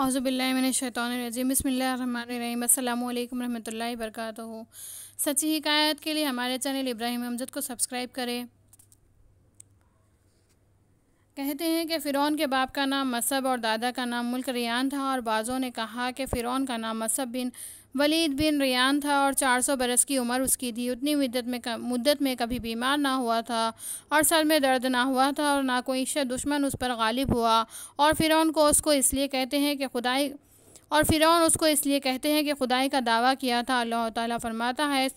अज़बिल्लिमिनशैतरजीम बसमिलकुम वरहमल सच्ची हिकायत के लिए हमारे चैनल इब्राहिम अमजद को सब्सक्राइब करें कहते हैं कि फ़िरौन के बाप का नाम मसब और दादा का नाम मुल्क रियान था और बाज़ों ने कहा कि फ़िरौन का नाम मसब बिन वलीद बिन रियान था और 400 बरस की उम्र उसकी थी उतनी मदत में मुद्दत में कभी बीमार ना हुआ था और सर में दर्द ना हुआ था और ना कोई शह दुश्मन उस पर गालिब हुआ और फ़िरौन को उसको इसलिए कहते हैं कि खुदाई और फ़िरौन उसको इसलिए कहते हैं कि खुदाई का दावा किया था अल्लाह ताली फरमाता है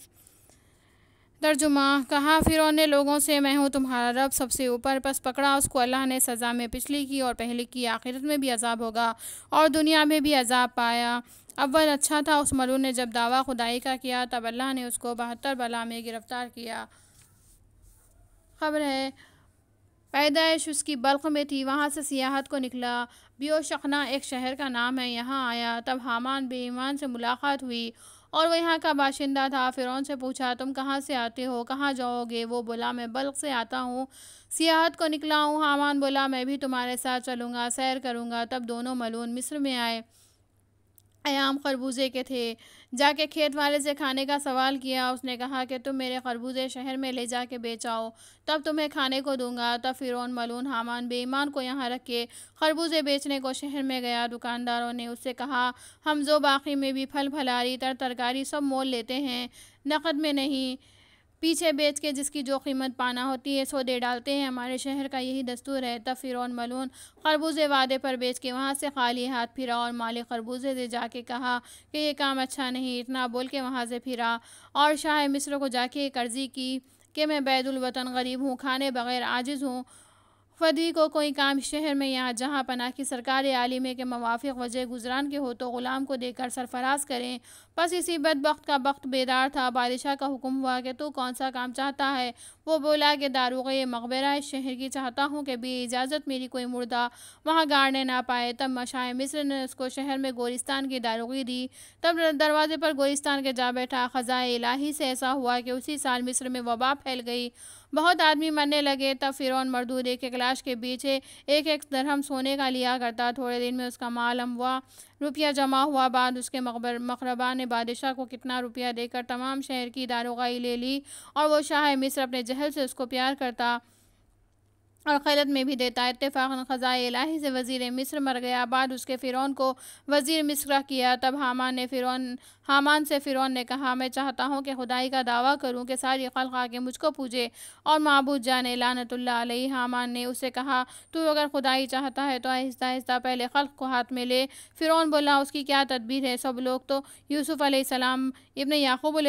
तर्जुमा कहा फिर ने लोगों से मैं हूँ तुम्हारा रब सबसे ऊपर बस पकड़ा उसको अल्लाह ने सज़ा में पिछली की और पहले की आखिरत में भी अजाब होगा और दुनिया में भी अजाब पाया अव्वल अच्छा था उस मरू ने जब दावा खुदाई का किया तब अल्लाह ने उसको बहत्तर बला में गिरफ़्तार किया खबर है पैदाइश उसकी बल्ख में थी वहाँ से सियाहत को निकला बियो शखना एक शहर का नाम है यहाँ आया तब हामान बेईमान से मुलाकात हुई और वह यहाँ का बाशिंदा था फिरौन से पूछा तुम कहाँ से आते हो कहाँ जाओगे वो बोला मैं बल्क से आता हूँ सियाहत को निकला हूँ हामान बोला मैं भी तुम्हारे साथ चलूँगा सैर करूँगा तब दोनों मलून मिस्र में आए आयाम खरबूजे के थे जाके खेत वाले से खाने का सवाल किया उसने कहा कि तुम मेरे खरबूजे शहर में ले जाके बेचाओ तब तुम्हें खाने को दूंगा तब फिर मलून हामान बेईमान को यहाँ रख के खरबूजे बेचने को शहर में गया दुकानदारों ने उससे कहा हम जो बाकी में भी फल फलारी तर तरकारी सब मोल लेते हैं नकद में नहीं पीछे बेच के जिसकी जो कीमत पाना होती है सो दे डालते हैं हमारे शहर का यही दस्तूर है तब और मलून खरबूजे वादे पर बेच के वहाँ से खाली हाथ फिरा और माले खरबूजे से जाके कहा कि ये काम अच्छा नहीं इतना बोल के वहाँ से फिरा और शाह मिस्र को जाके कर्जी की कि मैं बैदुलवतन गरीब हूँ खाने बगैर आजिज़ हूँ फदी को कोई काम शहर में यहाँ जहाँ पना की सरकारी आलिमे के मवाफ़ वजह गुजरान के हो तो ग़ुलाम को देकर सरफराज करें बस इसी वक्त का वक्त बेदार था बादशाह का हुक्म हुआ कि तू कौन सा काम चाहता है वो बोला कि दारुग मकबरा शहर की चाहता हूँ कि बे इजाज़त मेरी कोई मुर्दा वहाँ गाड़ने ना पाए तब मशाए मिस्र ने उसको शहर में गोरिस्तान की दारोगी दी तब दरवाजे पर गोरिस्तान के जा बैठा खज़ाए इलाही से ऐसा हुआ कि उसी साल मिस्र में वबा फैल गई बहुत आदमी मरने लगे तब फिर मरदूद एक कलाश के पीछे एक एक दरहम सोने का लिया करता थोड़े दिन में उसका माल हुआ रुपया जमा हुआ बाद उसके मकबर मकरबा ने बादशाह को कितना रुपया देकर तमाम शहर की दारोगाई ले ली और वो शाह मिस्र अपने जहल से उसको प्यार करता और खैरत में भी देता इतफ़ाक़न ख़ज़ाए इलाही से वज़ी मिस्र मर गया बाद उसके फ़िरौन को वज़ी मिस्र किया तब हामा ने फ़िरौन हामान से फ़िरौन ने कहा मैं चाहता हूँ कि खुदाई का दावा करूँ कि सारी खल के मुझको पूजे और मबूद जाने लानतुल्ला अलही हामान ने उसे कहा तू अगर खुदाई चाहता है तो आहिस्ता आहिस्ता पहले खल को हाथ में ले फ़िरौन बोला उसकी क्या तदबीर है सब लोग तो यूसुफ़ सलाम इबन याकूब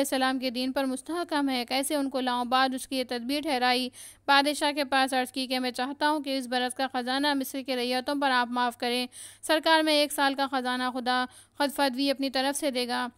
के दिन पर मुस्तकम है कैसे उनको लाऊँ बाद उसकी ये तदबीर ठहराई बादशाह के पास अर्ज़ की कि मैं चाहता हूँ कि इस बरस का ख़जाना मिस्र के रैयतों पर आप माफ़ करें सरकार में एक साल का ख़जाना खुदा खुद फदवी अपनी तरफ से देगा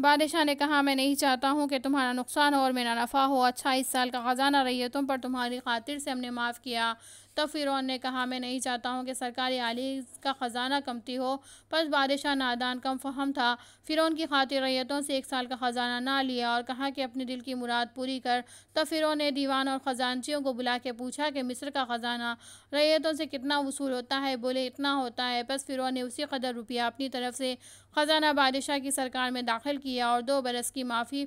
बादशाह ने कहा मैं नहीं चाहता हूँ कि तुम्हारा नुकसान हो और मेरा नफ़ा हो अच्छा इस साल का ख़जाना रही है तुम पर तुम्हारी खातिर से हमने माफ़ किया तब तो फ़िरौन ने कहा मैं नहीं चाहता हूँ कि सरकारी आली का ख़जाना कमती हो बस बादशाह नादान कम फहम था फ़िरौन की रैयतों से एक साल का ख़जाना ना लिया और कहा कि अपने दिल की मुराद पूरी कर तब तो फ़िरौन ने दीवान और ख़जानचियों को बुला के पूछा कि मिस्र का ख़जाना रैयतों से कितना वसूल होता है बोले इतना होता है बस फ़िरौन ने उसी कदर रुपया अपनी तरफ से ख़जाना बादशाह की सरकार में दाखिल किया और दो बरस की माफ़ी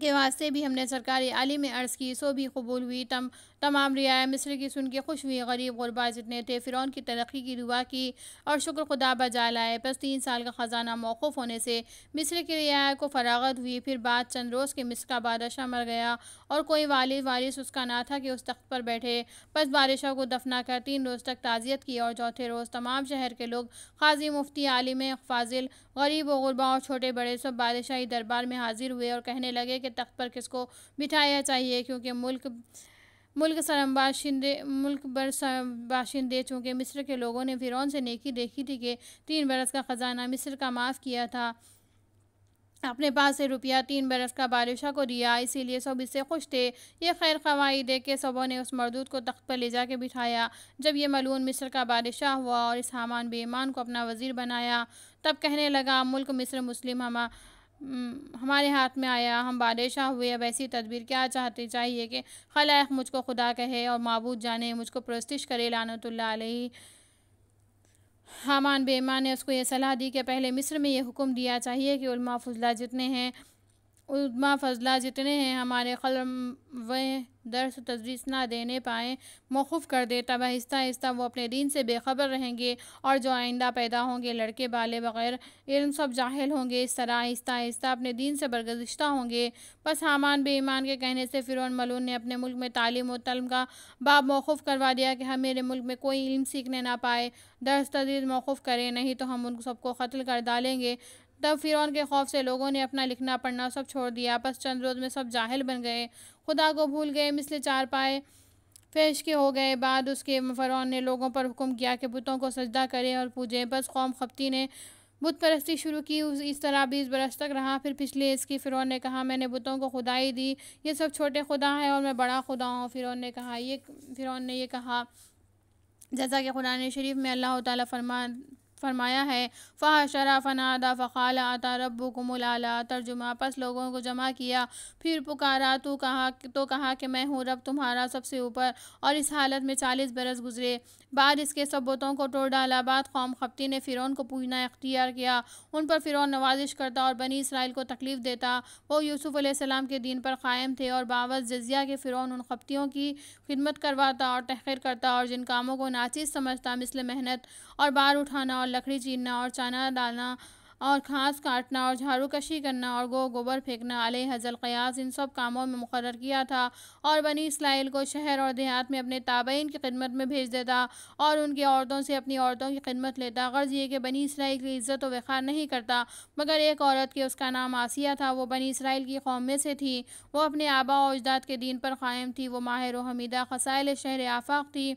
के वास्ते भी हमने सरकारी आली में अर्ज़ की सो भी कबूल हुई तम तमाम रियाया मिस्र की सुन के खुश हुई गरीब गुरबा जितने थे फिर की तरक्की की दुआ की और शुक्र खुदा बजा लाए बस तीन साल का ख़जाना मौकूफ़ होने से मिस्र की रियाया को फरागत हुई फिर बाद चंद रोज़ के मिस्र का बादशाह मर गया और कोई वाली वारिस उसका ना था कि उस तख्त पर बैठे बस बादशाह को दफना कर तीन रोज़ तक ताज़ियत की और चौथे रोज़ तमाम शहर के लोग खाजी मुफ्ती आलिम फाजिल गरीब व गुरबा और छोटे बड़े सब बादशाही दरबार में हाजिर हुए और कहने लगे कि तख्त पर किसको बिठाया चाहिए क्योंकि मुल्क मुल्क सरम बाशिंदे मुल्क बर बाशिंदे चूँकि मिस्र के लोगों ने फिरौन से नेकी देखी थी कि तीन बरस का ख़जाना मिस्र का माफ़ किया था अपने पास से रुपया तीन बरस का बारिशा को दिया इसीलिए सब इससे खुश थे ये खैर खवाई दे के सबों ने उस मरदूद को तख्त पर ले जा के बिठाया जब ये मलून मिस्र का बादशाह हुआ और इस हामान बेमान को अपना वज़ीर बनाया तब कहने लगा मुल्क मिस्र मुस्लिम हम हम्म, हमारे हाथ में आया हम बादशाह हुए अब ऐसी तदबीर क्या चाहते चाहिए कि खलायक मुझको खुदा कहे और मबूद जाने मुझको प्रस्तिश करे लानतुल्ला हमान बेमान ने उसको ये सलाह दी कि पहले मिस्र में ये हुक्म दिया चाहिए कि उल्मा फजला जितने हैं उल्मा फजला जितने हैं हमारे कलम व दर्स तदरीस ना देने पाएँ मौकूफ़ कर दे तब आहिस्ता आहिस्ता वो अपने दीन से बेखबर रहेंगे और जो आइंदा पैदा होंगे लड़के बाले बग़ैर इल्म सब जाहिल होंगे इस तरह आहिस्ता आहिस्ता अपने दीन से बरगज्ता होंगे बस हामान बेईमान के कहने से फिर मलून ने अपने मुल्क में तालीम और तलम का बाब मौकूफ़ करवा दिया कि हम मेरे मुल्क में कोई इल्म सीखने ना पाए दर्स तदरीस मौकूफ़ करें नहीं तो हम उन सबको कत्ल कर डालेंगे तब फिर के खौफ से लोगों ने अपना लिखना पढ़ना सब छोड़ दिया बस चंद रोज़ में सब जाहिल बन गए खुदा को भूल गए मिसले चार पाए फैश के हो गए बाद उसके फ़रौन ने लोगों पर हुक्म किया कि बुतों को सजदा करें और पूजें बस कौम खपती ने बुत परस्ती शुरू की उस इस तरह बीस बरस तक रहा फिर पिछले इसकी फ़िरौन ने कहा मैंने बुतों को खुदाई दी ये सब छोटे खुदा हैं और मैं बड़ा खुदा हूँ फ़िरौन ने कहा ये फ़िरौन ने ये कहा जैसा कि कुरान शरीफ में अल्लाह ताला फरमा फरमाया है शरा फ़नादा फ़ाल आता रब्बु कुमलाला तर्जुमा पस लोगों को जमा किया फिर पुकारा तो कहा तो कहा कि मैं हूँ रब तुम्हारा सबसे ऊपर और इस हालत में चालीस बरस गुजरे बाद इसके सबूतों को तोड़ डाला बाद कौम खपती ने फ़िरौन को पूजना इख्तियार किया उन पर फ़िरौन नवाजिश करता और बनी इसराइल को तकलीफ़ देता वो यूसुफ़ सलाम के दीन पर कायम थे और बावज जजिया के फ़िरौन उन खपतियों की खिदमत करवाता और तहकीर करता और जिन कामों को नाचीज़ समझता मिसल मेहनत और बार उठाना और लकड़ी चीरना और चाना डालना और घास काटना और झाड़ू कशी करना और गो गोबर फेंकना अले हजल क़्यास इन सब कामों में मुकर किया था और बनी इसराइल को शहर और देहात में अपने ताबइन की खिदमत में भेज देता और उनकी औरतों से अपनी औरतों की खिदमत लेता गर्ज ये कि बनी इसराइल की इज़्ज़त व वक़ार नहीं करता मगर एक औरत के उसका नाम आसिया था वो बनी इसराइल की कौम में से थी वो अपने आबा और अजदाद के दिन पर क़ायम थी वो माहिर हमीदा खसाइल शहर आफाक थी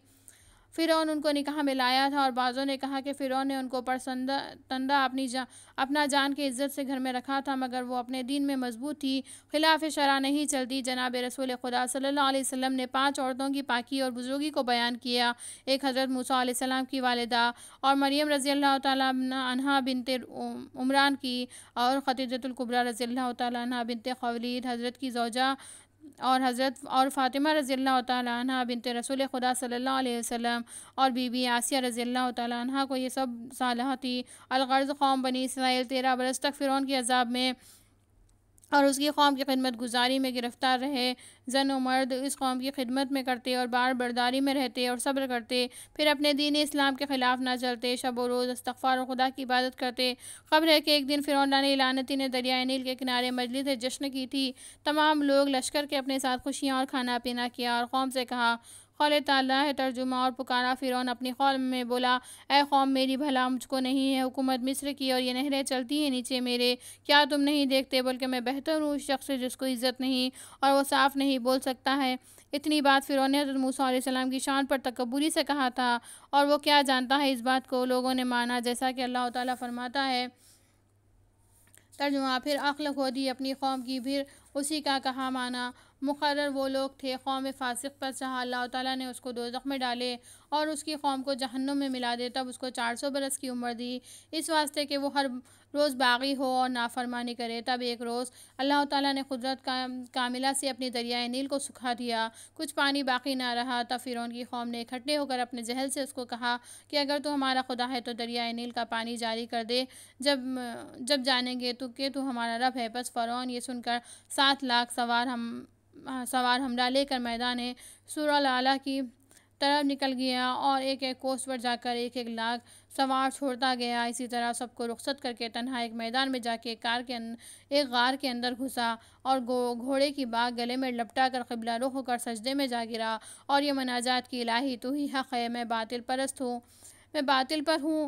फ़िरौन उनको निकाह में लाया था और बाज़ों ने कहा कि फ़िरौन ने उनको परसंदा तंदा अपनी जा अपना जान के इज़्ज़त से घर में रखा था मगर वो अपने दिन में मजबूत थी खिलाफ शरा नहीं चलती जनाब रसूल खुदा सल्ला वसम ने पाँच औरतों की पाकी और बुजुर्गी को बयान किया एक हज़रत मूसा सलाम की वालदा और मरियम रज़ी अल्लाह तहा बिनते उमरान की और ख़तीजतुल्कुबरा रज़ी अल्लाह तहा बिनते खवलीद हज़रत की जोजा और हज़रत और फ़ातिमा रज़ी अल्लाह तह बिनत रसूल खुदा सल्ला वसम और बीबी आसिया रज़ी अल्लाह तह को ये सब सालह थी अलगर्ज़ कौम बनी इसराइल तेरह बरस तक फ़िरौन के अजाब में और उसकी कौम की खिदमत गुजारी में गिरफ़्तार रहे जन व मर्द इस कौम की खिदमत में करते और बार बर्दारी में रहते और सब्र करते फिर अपने दीन इस्लाम के ख़िलाफ़ ना चलते शब व रोज़ इस्तफ़ार और खुदा की इबादत करते खबर है कि एक दिन फिर ने लानती ने दरिया नील के किनारे मजलिस जश्न की थी तमाम लोग लश्कर के अपने साथ खुशियाँ और खाना पीना किया और कौम से कहा कौल ताला है तर्जुमा और पुकारा फ़िरौन अपनी कौल में बोला ए कौम मेरी भला मुझको नहीं है हुकूमत मिस्र की और ये नहरें चलती हैं नीचे मेरे क्या तुम नहीं देखते बल्कि मैं बेहतर हूँ उस शख्स से जिसको इज़्ज़त नहीं और वो साफ़ नहीं बोल सकता है इतनी बात फिर ने हज़रत मूसा की शान पर तकबूरी से कहा था और वो क्या जानता है इस बात को लोगों ने माना जैसा कि अल्लाह ताला फरमाता है तर्जुमा फिर अखल खो दी अपनी कौम की फिर उसी का कहा माना मुकर वो लोग थे कौम फासिक पर चाह अल्लाह ताला ने उसको दोजख में डाले और उसकी कौम को जहन्नुम में मिला दे तब उसको चार सौ बरस की उम्र दी इस वास्ते कि वो हर रोज़ बागी हो और नाफरमानी करे तब एक रोज़ अल्लाह ताला ने कुदरत का कामिला से अपनी दरियाए नील को सुखा दिया कुछ पानी बाकी ना रहा तब फिर उनकी कौम ने इकट्ठे होकर अपने जहल से उसको कहा कि अगर तू हमारा खुदा है तो दरियाए नील का पानी जारी कर दे जब जब जानेंगे तो कि तू हमारा रब है बस फ़रौन ये सुनकर सा सात लाख सवार हम सवार हमला लेकर मैदान सुर लाला की तरफ निकल गया और एक एक कोस पर जाकर एक एक लाख सवार छोड़ता गया इसी तरह सबको रुखसत करके तनहा एक मैदान में जाके कार के अन, एक गार के अंदर घुसा और गो घोड़े की बाग गले में लपटा कर कबला रुख होकर सजदे में जा गिरा और ये मनाजात की इलाही तो ही हक़ है मैं बातिल परस्त हूँ मैं बातिल पर हूँ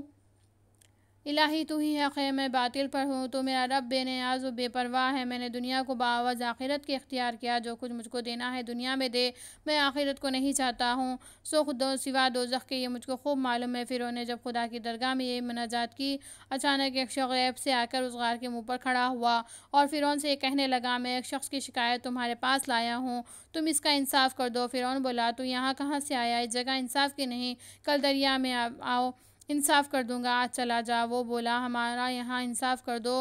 इलाही तू ही है ख़ैर मैं बातिल पर हूँ तो मेरा रब बेनियाज व बेपरवाह है मैंने दुनिया को बावज आखिरत के अख्तियार किया जो कुछ मुझको देना है दुनिया में दे मैं आखिरत को नहीं चाहता हूँ सो दो सिवा दो के ये मुझको खूब मालूम है फिर उन्हें जब खुदा की दरगाह में ये मनाजात की अचानक एक शख्स ऐप से आकर उस गार के मुँह पर खड़ा हुआ और फिर उनसे कहने लगा मैं एक शख्स की शिकायत तुम्हारे पास लाया हूँ तुम इसका इंसाफ कर दो फिर बोला तो यहाँ कहाँ से आया इस जगह इंसाफ की नहीं कल दरिया में आओ इंसाफ़ कर दूँगा आज चला जा वो बोला हमारा यहाँ इंसाफ़ कर दो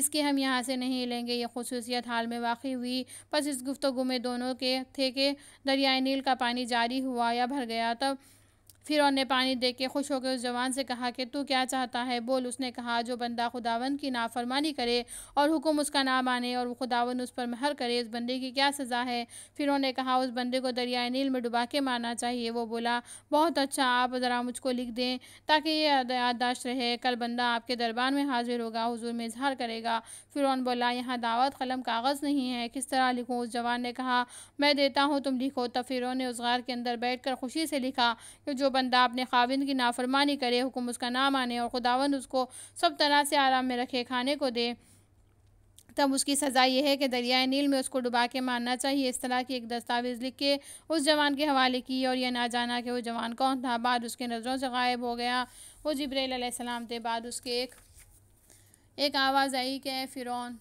इसके हम यहाँ से नहीं लेंगे ये खसूसियत हाल में वाक़ हुई बस इस गुफ्तु में दोनों के थे कि दरियाए नील का पानी जारी हुआ या भर गया तब फिर उन्हें पानी दे के खुश होकर उस जवान से कहा कि तू क्या चाहता है बोल उसने कहा जो बंदा खुदावन की नाफरमानी करे और हुक्म उसका नाम आने और वो खुदावन उस पर महर करे उस बंदे की क्या सज़ा है फिर उन्होंने कहा उस बंदे को दरियाए नील में डुबा के मारना चाहिए वो बोला बहुत अच्छा आप ज़रा मुझको लिख दें ताकि ये याददाश्त रहे कल बंदा आपके दरबार में हाजिर होगा हुजूर में इजहार करेगा फिर बोला यहाँ दावत कलम कागज़ नहीं है किस तरह लिखूँ उस जवान ने कहा मैं देता हूँ तुम लिखो तब फिर उन्होंने उस गार के अंदर बैठ कर खुशी से लिखा कि जो बंदा अपने खाविन की नाफरमानी करे हुक्म उसका ना माने और खुदावन उसको सब तरह से आराम में रखे खाने को दे तब उसकी सज़ा यह है कि दरियाए नील में उसको डुबा के मारना चाहिए इस तरह की एक दस्तावेज़ लिख के उस जवान के हवाले की और यह ना जाना कि वो जवान कौन था बाद उसके नज़रों से गायब हो गया वो जब्राम थे बाद उसके एक एक आवाज़ आई कि ए फ़िरौन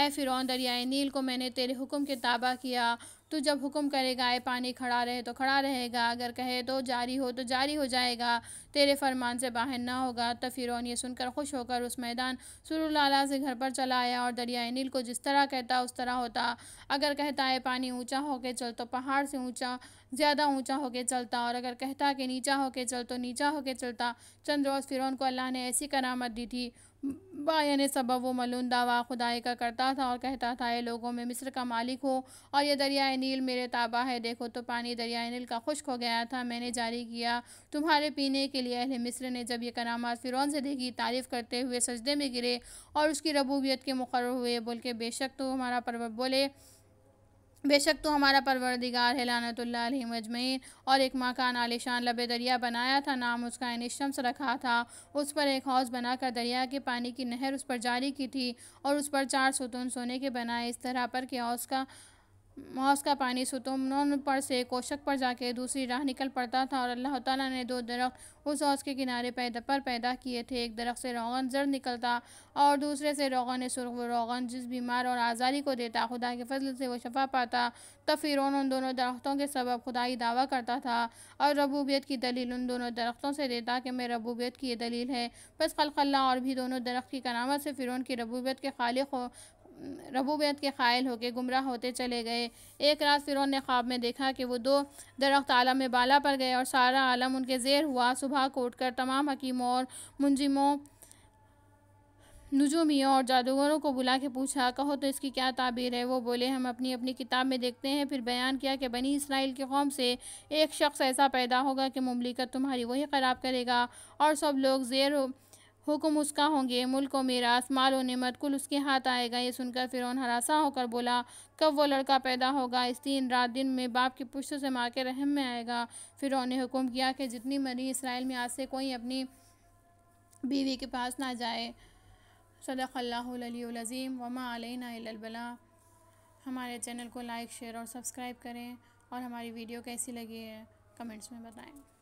ए फ़िरौन दरियाए नील को मैंने तेरे हुक्म के ताबा किया तो जब हुक्म करेगा ये पानी खड़ा रहे तो खड़ा रहेगा अगर कहे तो जारी हो तो जारी हो जाएगा तेरे फरमान से बाहर ना होगा तब फ़िरौन ये सुनकर खुश होकर उस मैदान सुरुलाला से घर पर चला आया और दरियाए नील को जिस तरह कहता उस तरह होता अगर कहता है पानी ऊँचा होके चल तो पहाड़ से ऊँचा ज़्यादा ऊँचा होके चलता और अगर कहता कि नीचा होके चल तो नीचा होके चलता चंद रोज़ फ़िरौन को अल्लाह ने ऐसी करामत दी थी बायन सबब व मलून दावा खुदाई का करता था और कहता था ये लोगों में मिस्र का मालिक हो और यह दरियाए नील मेरे ताबा है देखो तो पानी दरियाए नील का खुश्क हो गया था मैंने जारी किया तुम्हारे पीने के लिए अहले मिस्र ने जब यह करामात फ़िरौन से देखी तारीफ़ करते हुए सजदे में गिरे और उसकी रबूबियत के मुकर हुए बोल के बेशक तो हमारा परवत बोले बेशक तो हमारा परवरदिगार है लानतुल्लाजमैन और एक मकान आलिशान लबे दरिया बनाया था नाम उसका निशम्स रखा था उस पर एक हौज़ बनाकर दरिया के पानी की नहर उस पर जारी की थी और उस पर चार सतून सोने के बनाए इस तरह पर के हौज़ का मौस का पानी सुतुमन पर से कोशक पर जाके दूसरी राह निकल पड़ता था और अल्लाह ताला ने दो दरख्त उस औस के किनारे पैदा पर पैदा किए थे एक दरख्त से रोगन जर निकलता और दूसरे से रोगन सुरख व रोगन जिस बीमार और आज़ारी को देता खुदा के फजल से वो शफा पाता तो फिर उन दोनों दरख्तों के सबब खुदाई दावा करता था और रबूबियत की दलील उन दोनों दरख्तों से देता कि मैं रबूबियत की ये दलील है बस खलखल्ला और भी दोनों दरख्त की करामत से फिर उनकी रबूबियत के खालिक हो रबूबियत के कायल होकर गुमराह होते चले गए एक रात फिर ने ख्वाब में देखा कि वो दो दरख्त आलम में बाला पर गए और सारा आलम उनके जेर हुआ सुबह को उठकर तमाम हकीमों और मुंजिमों नजूमियों और जादूगरों को बुला के पूछा कहो तो इसकी क्या ताबीर है वो बोले हम अपनी अपनी किताब में देखते हैं फिर बयान किया कि बनी इसराइल के कौम से एक शख्स ऐसा पैदा होगा कि ममलिकत तुम्हारी वही ख़राब करेगा और सब लोग जेर हुक्म उसका होंगे मुल्क व मीरास माल व नमत कुल उसके हाथ आएगा ये सुनकर फ़िरौन हरासा होकर बोला कब वो लड़का पैदा होगा इस तीन रात दिन में बाप की पुश्त से माँ के रहम में आएगा फिर उन्हें हुक्म किया कि जितनी मरी इसराइल में आज से कोई अपनी बीवी के पास ना जाए सदक़ल्लाज़ीम वमा अलबला हमारे चैनल को लाइक शेयर और सब्सक्राइब करें और हमारी वीडियो कैसी लगी है कमेंट्स में बताएं